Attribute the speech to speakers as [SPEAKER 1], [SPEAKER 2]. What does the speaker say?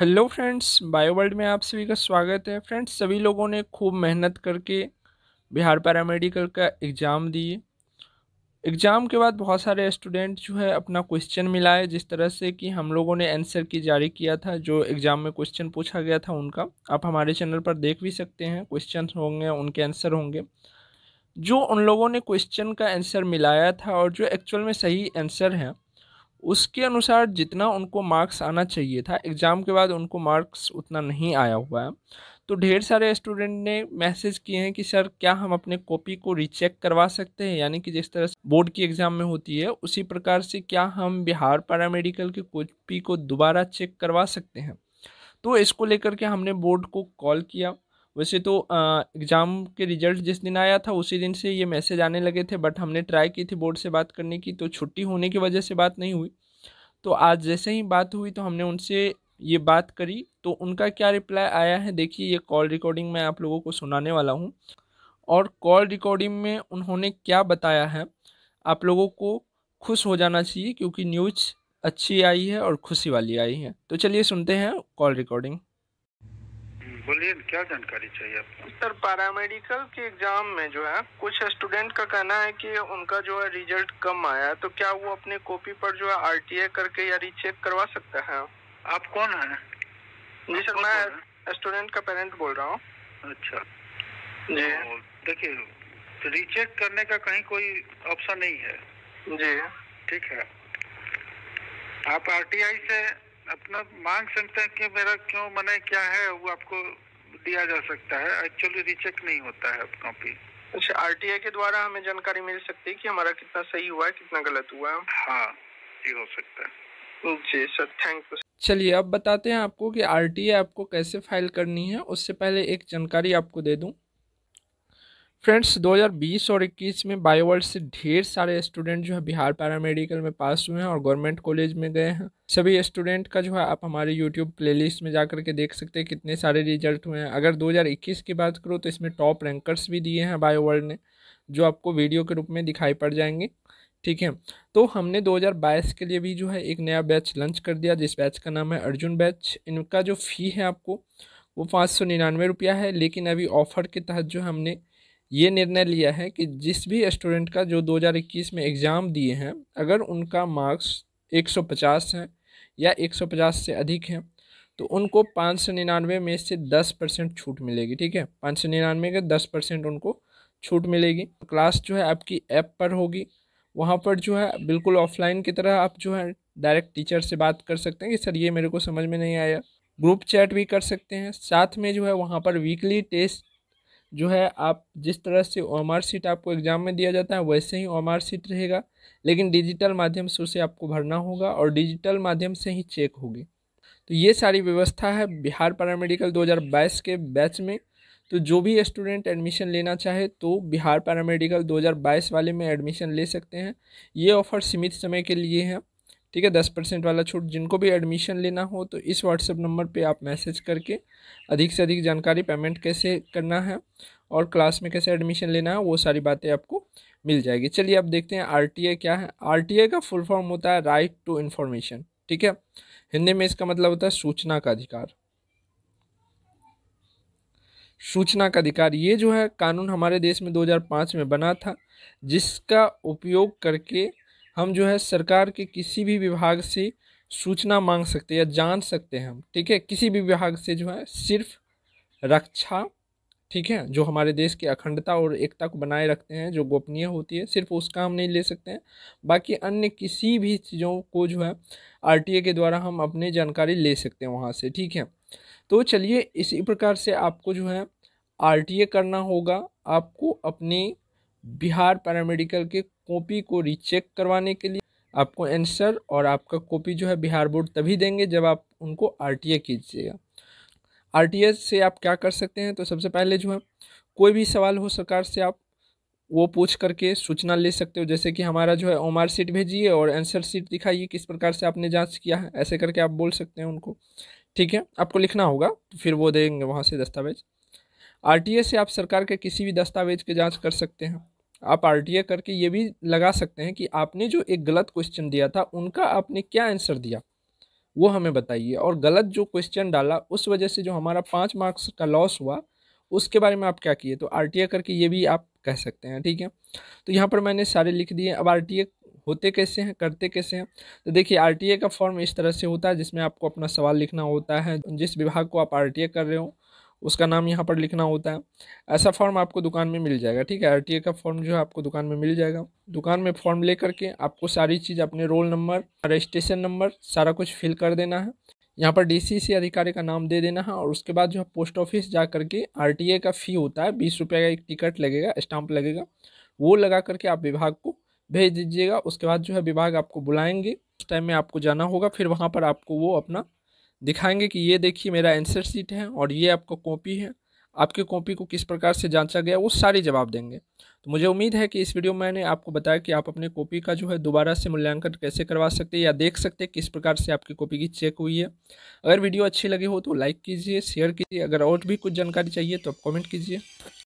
[SPEAKER 1] hello friends bio world में आप सभी का स्वागत है फ्रेंड्स सभी लोगों ने खूब मेहनत करके बिहार पैरामेडिकल का एग्ज़ाम दिए एग्ज़ाम के बाद बहुत सारे स्टूडेंट जो है अपना क्वेश्चन मिलाए जिस तरह से कि हम लोगों ने आंसर की जारी किया था जो एग्ज़ाम में क्वेश्चन पूछा गया था उनका आप हमारे चैनल पर देख भी सकते हैं क्वेश्चन होंगे उनके आंसर होंगे जो उन लोगों ने क्वेश्चन का आंसर मिलाया था और जो एक्चुअल में सही आंसर हैं उसके अनुसार जितना उनको मार्क्स आना चाहिए था एग्ज़ाम के बाद उनको मार्क्स उतना नहीं आया हुआ है तो ढेर सारे स्टूडेंट ने मैसेज किए हैं कि सर क्या हम अपने कॉपी को रिचेक करवा सकते हैं यानी कि जिस तरह बोर्ड की एग्ज़ाम में होती है उसी प्रकार से क्या हम बिहार पैरामेडिकल की कॉपी को दोबारा चेक करवा सकते हैं तो इसको लेकर के हमने बोर्ड को कॉल किया वैसे तो एग्ज़ाम के रिजल्ट जिस दिन आया था उसी दिन से ये मैसेज आने लगे थे बट हमने ट्राई की थी बोर्ड से बात करने की तो छुट्टी होने की वजह से बात नहीं हुई तो आज जैसे ही बात हुई तो हमने उनसे ये बात करी तो उनका क्या रिप्लाई आया है देखिए ये कॉल रिकॉर्डिंग मैं आप लोगों को सुनाने वाला हूँ और कॉल रिकॉर्डिंग में उन्होंने क्या बताया है आप लोगों को खुश हो जाना चाहिए क्योंकि न्यूज़ अच्छी आई है और खुशी वाली आई है तो चलिए सुनते हैं कॉल रिकॉर्डिंग बोलिए क्या जानकारी चाहिए आपको सर पैरामेडिकल के एग्जाम में जो है कुछ स्टूडेंट का कहना है कि उनका जो है रिजल्ट कम आया तो क्या वो अपने कॉपी पर जो है आर करके या रीचेक करवा सकता है आप कौन है जी सर मैं स्टूडेंट का पेरेंट बोल रहा हूँ अच्छा जी तो देखिए रीचेक करने का कहीं कोई ऑप्शन नहीं है जी ठीक है आप आरटीआई से अपना मांग सकते हैं कि मेरा क्यों मने क्या है वो आपको दिया जा सकता है एक्चुअली रिचेक नहीं होता है कॉपी अच्छा आरटीआई के द्वारा हमें जानकारी मिल सकती है कि हमारा कितना सही हुआ है कितना गलत हुआ है हाँ ये हो सकता है जी सर थैंक यू चलिए अब बताते हैं आपको कि आर आपको कैसे फाइल करनी है उससे पहले एक जानकारी आपको दे दूं फ्रेंड्स 2020 और 21 में बायोवर्ल्ड से ढेर सारे स्टूडेंट जो है बिहार पैरामेडिकल में पास हुए हैं और गवर्नमेंट कॉलेज में गए हैं सभी स्टूडेंट का जो है आप हमारे यूट्यूब प्लेलिस्ट में जा करके देख सकते हैं कितने सारे रिजल्ट हुए हैं अगर 2021 की बात करूँ तो इसमें टॉप रैंकर्स भी दिए हैं बायोवर्ल्ड ने जो आपको वीडियो के रूप में दिखाई पड़ जाएंगे ठीक है तो हमने 2022 के लिए भी जो है एक नया बैच लॉन्च कर दिया जिस बैच का नाम है अर्जुन बैच इनका जो फ़ी है आपको वो पाँच सौ निन्यानवे रुपया है लेकिन अभी ऑफ़र के तहत जो हमने ये निर्णय लिया है कि जिस भी स्टूडेंट का जो 2021 में एग्ज़ाम दिए हैं अगर उनका मार्क्स 150 है या 150 से अधिक है तो उनको पाँच सौ निन्यानवे में से दस परसेंट छूट मिलेगी ठीक है पाँच सौ निन्यानवे के दस परसेंट उनको छूट मिलेगी क्लास जो है आपकी ऐप पर होगी वहाँ पर जो है बिल्कुल ऑफलाइन की तरह आप जो है डायरेक्ट टीचर से बात कर सकते हैं कि सर ये मेरे को समझ में नहीं आया ग्रुप चैट भी कर सकते हैं साथ में जो है वहाँ पर वीकली टेस्ट जो है आप जिस तरह से ओमार सीट आपको एग्ज़ाम में दिया जाता है वैसे ही ओमार सीट रहेगा लेकिन डिजिटल माध्यम से उसे आपको भरना होगा और डिजिटल माध्यम से ही चेक होगी तो ये सारी व्यवस्था है बिहार पैरामेडिकल 2022 के बैच में तो जो भी स्टूडेंट एडमिशन लेना चाहे तो बिहार पैरामेडिकल 2022 वाले में एडमिशन ले सकते हैं ये ऑफ़र सीमित समय के लिए है ठीक है दस परसेंट वाला छूट जिनको भी एडमिशन लेना हो तो इस व्हाट्सएप नंबर पे आप मैसेज करके अधिक से अधिक जानकारी पेमेंट कैसे करना है और क्लास में कैसे एडमिशन लेना है वो सारी बातें आपको मिल जाएगी चलिए अब देखते हैं आर क्या है आर का फुल फॉर्म होता है राइट टू इन्फॉर्मेशन ठीक है हिंदी में इसका मतलब होता है सूचना का अधिकार सूचना का अधिकार ये जो है कानून हमारे देश में 2005 में बना था जिसका उपयोग करके हम जो है सरकार के किसी भी विभाग से सूचना मांग सकते हैं या जान सकते हैं हम ठीक है किसी भी विभाग से जो है सिर्फ रक्षा ठीक है जो हमारे देश की अखंडता और एकता को बनाए रखते हैं जो गोपनीय होती है सिर्फ उसका हम नहीं ले सकते हैं बाकी अन्य किसी भी चीज़ों को जो है आर के द्वारा हम अपनी जानकारी ले सकते हैं वहाँ से ठीक है तो चलिए इसी प्रकार से आपको जो है आर करना होगा आपको अपनी बिहार पैरामेडिकल के कॉपी को रिचेक करवाने के लिए आपको आंसर और आपका कॉपी जो है बिहार बोर्ड तभी देंगे जब आप उनको आर कीजिएगा आर से आप क्या कर सकते हैं तो सबसे पहले जो है कोई भी सवाल हो सरकार से आप वो पूछ करके सूचना ले सकते हो जैसे कि हमारा जो है ओम सीट भेजिए और आंसर सीट दिखाइए किस प्रकार से आपने जांच किया है ऐसे करके आप बोल सकते हैं उनको ठीक है आपको लिखना होगा तो फिर वो देंगे वहाँ से दस्तावेज आर से आप सरकार के किसी भी दस्तावेज की जाँच कर सकते हैं आप आर करके ये भी लगा सकते हैं कि आपने जो एक गलत क्वेश्चन दिया था उनका आपने क्या आंसर दिया वो हमें बताइए और गलत जो क्वेश्चन डाला उस वजह से जो हमारा पाँच मार्क्स का लॉस हुआ उसके बारे में आप क्या किए तो आर करके ये भी आप कह सकते हैं ठीक है तो यहाँ पर मैंने सारे लिख दिए अब आर होते कैसे हैं करते कैसे हैं तो देखिए आर का फॉर्म इस तरह से होता है जिसमें आपको अपना सवाल लिखना होता है जिस विभाग को आप आर कर रहे हो उसका नाम यहाँ पर लिखना होता है ऐसा फॉर्म आपको दुकान में मिल जाएगा ठीक है आर का फॉर्म जो है आपको दुकान में मिल जाएगा दुकान में फॉर्म ले करके आपको सारी चीज़ अपने रोल नंबर रजिस्ट्रेशन नंबर सारा कुछ फिल कर देना है यहाँ पर डीसीसी अधिकारी का नाम दे देना है और उसके बाद जो है पोस्ट ऑफिस जा करके आरटीए का फ़ी होता है बीस रुपये का एक टिकट लगेगा स्टाम्प लगेगा वो लगा करके आप विभाग को भेज दीजिएगा उसके बाद जो है विभाग आपको बुलाएंगे उस टाइम में आपको जाना होगा फिर वहाँ पर आपको वो अपना दिखाएंगे कि ये देखिए मेरा आंसर सीट है और ये आपका कॉपी है आपके कॉपी को किस प्रकार से जांचा गया वो सारे जवाब देंगे तो मुझे उम्मीद है कि इस वीडियो में मैंने आपको बताया कि आप अपने कॉपी का जो है दोबारा से मूल्यांकन कैसे करवा सकते हैं या देख सकते हैं किस प्रकार से आपकी कॉपी की चेक हुई है अगर वीडियो अच्छी लगी हो तो लाइक कीजिए शेयर कीजिए अगर और भी कुछ जानकारी चाहिए तो आप कॉमेंट कीजिए